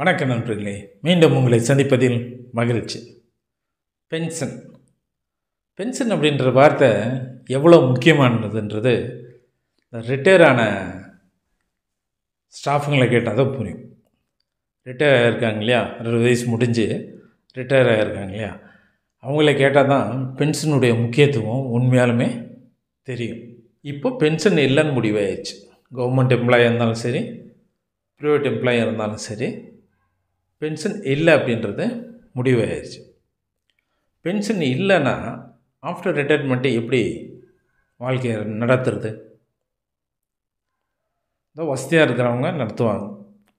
வணக்கம் நண்பர்களே மீண்டும் உங்களை சந்திப்பதில் மகிழ்ச்சி பென்ஷன் பென்ஷன் அப்படின்ற வார்த்தை எவ்வளோ முக்கியமானதுன்றது ரிட்டையர் ஆன ஸ்டாஃபுங்களை கேட்டால் தான் புரியும் ரிட்டையர் ஆகியிருக்காங்க இல்லையா அறுபது வயசு முடிஞ்சு ரிட்டையர் ஆகியிருக்காங்க இல்லையா அவங்கள கேட்டால் தான் பென்ஷனுடைய முக்கியத்துவம் உண்மையாலுமே தெரியும் இப்போ பென்ஷன் இல்லைன்னு முடிவாயிடுச்சு கவர்மெண்ட் எம்ப்ளாயாக இருந்தாலும் சரி ப்ரைவேட் எம்ப்ளாயாக இருந்தாலும் சரி பென்ஷன் இல்லை அப்படின்றது முடிவாயிடுச்சு பென்ஷன் இல்லைன்னா ஆஃப்டர் ரிட்டையர்மெண்ட்டு எப்படி வாழ்க்கையை நடத்துறது இந்த வசதியாக இருக்கிறவங்க நடத்துவாங்க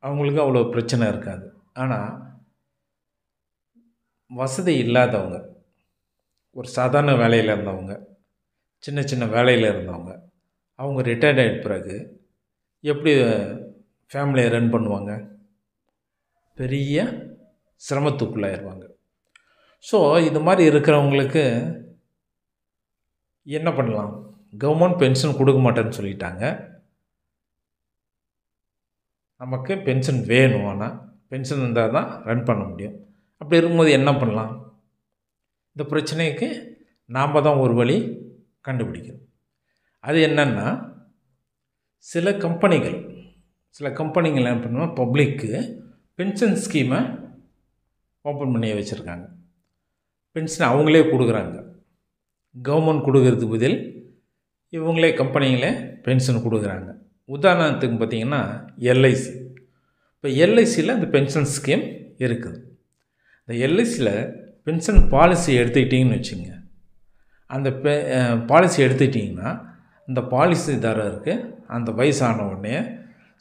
அவங்களுக்கு அவ்வளோ பிரச்சனை இருக்காது ஆனால் வசதி இல்லாதவங்க ஒரு சாதாரண வேலையில் இருந்தவங்க சின்ன சின்ன வேலையில் இருந்தவங்க அவங்க ரிட்டையர்ட் ஆகிட்ட பிறகு எப்படி ஃபேமிலியை ரன் பண்ணுவாங்க பெரிய சிரமத்துக்குள்ளாயிருவாங்க ஸோ இது மாதிரி இருக்கிறவங்களுக்கு என்ன பண்ணலாம் கவர்மெண்ட் பென்ஷன் கொடுக்க மாட்டேன்னு சொல்லிட்டாங்க நமக்கு பென்ஷன் வேணும் ஆனால் பென்ஷன் இருந்தால் தான் ரன் பண்ண முடியும் அப்படி இருக்கும்போது என்ன பண்ணலாம் இந்த பிரச்சனைக்கு நாம் தான் ஒரு வழி கண்டுபிடிக்கணும் அது என்னென்னா சில கம்பெனிகள் சில கம்பெனிகள் என்ன பண்ணுவோம் பப்ளிக்கு பென்ஷன் ஸ்கீமை ஓப்பன் பண்ணி வச்சுருக்காங்க பென்ஷன் அவங்களே கொடுக்குறாங்க கவர்மெண்ட் கொடுக்கறதுக்கு பதில் இவங்களே கம்பெனிங்களே பென்ஷன் கொடுக்குறாங்க உதாரணத்துக்கு பார்த்திங்கன்னா எல்ஐசி இப்போ எல்ஐசியில் அந்த பென்ஷன் ஸ்கீம் இருக்குது இந்த எல்ஐசியில் பென்ஷன் பாலிசி எடுத்துக்கிட்டிங்கன்னு வச்சுங்க அந்த பெ பாலிசி எடுத்துக்கிட்டிங்கன்னா அந்த பாலிசிதாரருக்கு அந்த வயசான உடனே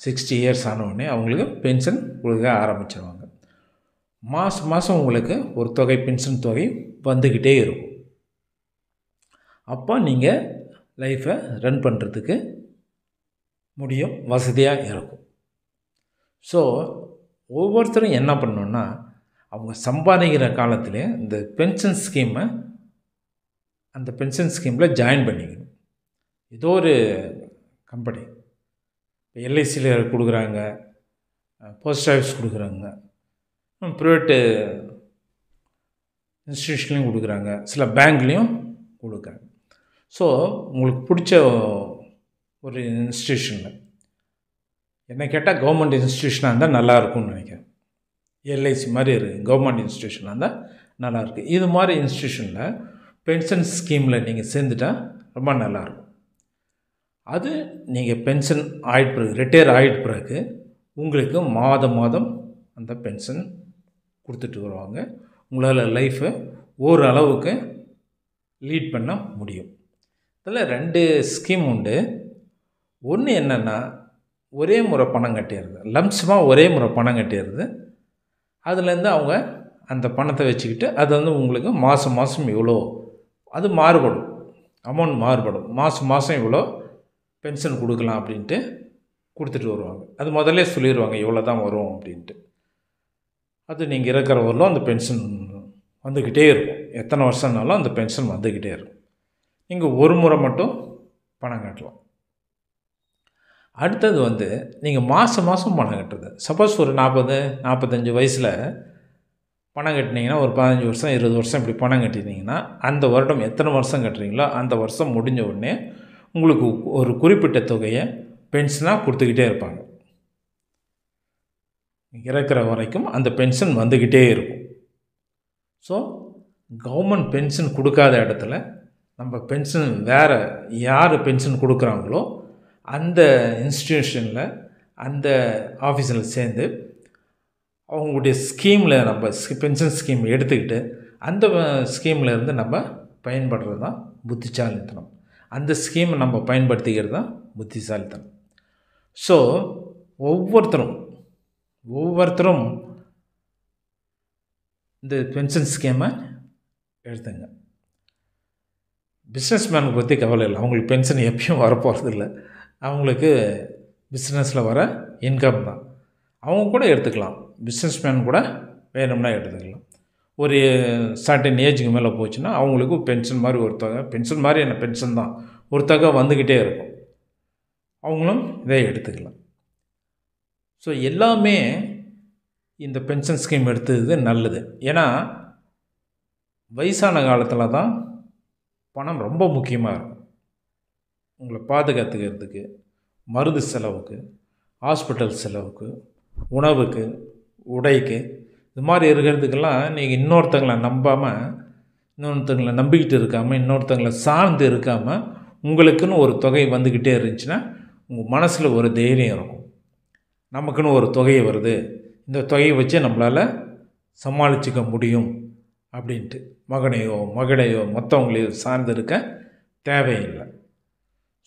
சிக்ஸ்டி இயர்ஸ் ஆனவுடனே அவங்களுக்கு பென்ஷன் கொடுக்க ஆரம்பிச்சிருவாங்க மாதம் மாதம் உங்களுக்கு ஒரு தொகை பென்ஷன் தொகை வந்துக்கிட்டே இருக்கும் அப்போ நீங்கள் லைஃப்பை ரன் பண்ணுறதுக்கு முடியும் வசதியாக இருக்கும் ஸோ ஒவ்வொருத்தரும் என்ன பண்ணணுன்னா அவங்க சம்பாதிக்கிற காலத்தில் இந்த பென்ஷன் ஸ்கீமை அந்த பென்ஷன் ஸ்கீமில் ஜாயின் பண்ணிக்கணும் ஏதோ ஒரு கம்பெனி எல்ஐசியில் கொடுக்குறாங்க போஸ்ட் ஆஃபீஸ் கொடுக்குறாங்க ப்ரைவேட்டு இன்ஸ்டியூஷன்லேயும் கொடுக்குறாங்க சில பேங்க்லேயும் கொடுக்குறாங்க ஸோ உங்களுக்கு பிடிச்ச ஒரு இன்ஸ்டியூஷனில் என்ன கேட்டால் கவர்மெண்ட் இன்ஸ்டியூஷனாக இருந்தால் நல்லாயிருக்கும்னு நினைக்கிறேன் எல்ஐசி மாதிரி இருக்குது கவர்மெண்ட் இன்ஸ்டியூஷனாக இருந்தால் நல்லாயிருக்கு இது மாதிரி இன்ஸ்டியூஷனில் பென்ஷன் ஸ்கீமில் நீங்கள் சேர்ந்துட்டால் ரொம்ப நல்லாயிருக்கும் அது நீங்கள் பென்ஷன் ஆகிட்டு பிறகு ரிட்டையர் ஆகிட்டு பிறகு உங்களுக்கு மாதம் மாதம் அந்த பென்ஷன் கொடுத்துட்டு வருவாங்க உங்களால் லைஃப்பை ஓரளவுக்கு லீட் பண்ண முடியும் இதில் ரெண்டு ஸ்கீம் உண்டு ஒன்று என்னென்னா ஒரே முறை பணம் கட்டிடுறது லம்சமாக ஒரே முறை பணம் கட்டிடுறது அதுலேருந்து அவங்க அந்த பணத்தை வச்சுக்கிட்டு அது வந்து உங்களுக்கு மாதம் மாதம் இவ்வளோ அது மாறுபடும் அமௌண்ட் மாறுபடும் மாதம் மாதம் இவ்வளோ பென்ஷன் கொடுக்கலாம் அப்படின்ட்டு கொடுத்துட்டு வருவாங்க அது முதல்ல சொல்லிடுவாங்க இவ்வளோ தான் வரும் அப்படின்ட்டு அது நீங்கள் இருக்கிற வரலும் அந்த பென்ஷன் வந்துக்கிட்டே இருக்கும் எத்தனை வருஷம்னாலும் அந்த பென்ஷன் வந்துக்கிட்டே இருக்கும் நீங்கள் ஒரு முறை மட்டும் பணம் கட்டலாம் அடுத்தது வந்து நீங்கள் மாதம் மாதம் பணம் கட்டுறது சப்போஸ் ஒரு நாற்பது நாற்பத்தஞ்சு வயசில் பணம் கட்டினீங்கன்னா ஒரு பதினஞ்சு வருஷம் இருபது வருஷம் இப்படி பணம் கட்டினீங்கன்னா அந்த வருடம் எத்தனை வருஷம் கட்டுறீங்களோ அந்த வருஷம் முடிஞ்ச உடனே உங்களுக்கு ஒரு குறிப்பிட்ட தொகையை பென்ஷனாக கொடுத்துக்கிட்டே இருப்பாங்க இறக்குற வரைக்கும் அந்த பென்ஷன் வந்துக்கிட்டே இருக்கும் ஸோ கவர்மெண்ட் பென்ஷன் கொடுக்காத இடத்துல நம்ம பென்ஷன் வேறு யார் பென்ஷன் கொடுக்குறாங்களோ அந்த இன்ஸ்டிடியூஷனில் அந்த ஆஃபீஸில் சேர்ந்து அவங்களுடைய ஸ்கீமில் நம்ம பென்ஷன் ஸ்கீம் எடுத்துக்கிட்டு அந்த ஸ்கீமில் இருந்து நம்ம பயன்படுறது தான் புத்திசாலித்தனம் அந்த ஸ்கீமை நம்ம பயன்படுத்திக்கிறது தான் புத்திசாலித்தனம் ஸோ ஒவ்வொருத்தரும் ஒவ்வொருத்தரும் இந்த பென்ஷன் ஸ்கீமை எடுத்துங்க பிஸ்னஸ் மேனுக்கு பற்றி கவலை இல்லை அவங்களுக்கு பென்ஷன் எப்பயும் வரப்போகிறது இல்லை அவங்களுக்கு பிஸ்னஸில் வர இன்கம் தான் அவங்க கூட எடுத்துக்கலாம் பிஸ்னஸ் மேன் கூட வேணும்னா எடுத்துக்கலாம் ஒரு சர்டன் ஏஜுக்கு மேலே போச்சுன்னா அவங்களுக்கு பென்ஷன் மாதிரி ஒரு தொகை பென்ஷன் மாதிரி என்ன பென்ஷன் தான் ஒரு தொகை வந்துக்கிட்டே இருக்கும் அவங்களும் இதை எடுத்துக்கலாம் ஸோ எல்லாமே இந்த பென்ஷன் ஸ்கீம் எடுத்தது நல்லது ஏன்னா வயசான காலத்தில் தான் பணம் ரொம்ப முக்கியமாக இருக்கும் உங்களை பாதுகாத்துக்கிறதுக்கு மருந்து செலவுக்கு ஹாஸ்பிட்டல் செலவுக்கு உணவுக்கு உடைக்கு இது மாதிரி இருக்கிறதுக்கெல்லாம் நீங்கள் இன்னொருத்தங்களை நம்பாமல் இன்னொருத்தங்களை நம்பிக்கிட்டு இருக்காமல் இன்னொருத்தங்களை சார்ந்து இருக்காமல் உங்களுக்குன்னு ஒரு தொகை வந்துக்கிட்டே இருந்துச்சுன்னா உங்கள் மனசில் ஒரு தைரியம் இருக்கும் நமக்குன்னு ஒரு தொகை வருது இந்த தொகையை வச்சு நம்மளால் சமாளிச்சிக்க முடியும் அப்படின்ட்டு மகனையோ மகளையோ மற்றவங்களையோ சார்ந்திருக்க தேவையில்லை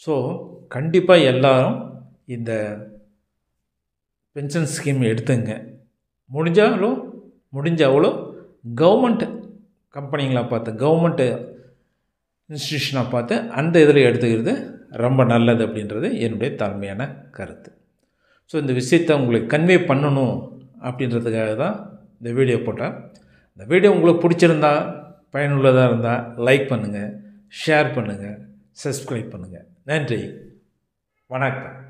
ஸோ கண்டிப்பாக எல்லோரும் இந்த பென்ஷன் ஸ்கீம் எடுத்துங்க முடிஞ்சாலும் முடிஞ்ச அவ்வளோ கவர்மெண்ட் கம்பெனிங்களாக பார்த்து கவர்மெண்ட்டு இன்ஸ்டியூஷனாக பார்த்து அந்த இதில் எடுத்துக்கிறது ரொம்ப நல்லது அப்படின்றது என்னுடைய தாழ்மையான கருத்து ஸோ இந்த விஷயத்தை உங்களுக்கு கன்வே பண்ணணும் அப்படின்றதுக்காக தான் இந்த வீடியோ போட்டேன் இந்த வீடியோ உங்களுக்கு பிடிச்சிருந்தா பயனுள்ளதாக இருந்தால் லைக் பண்ணுங்கள் ஷேர் பண்ணுங்கள் சப்ஸ்கிரைப் பண்ணுங்கள் நன்றி வணக்கம்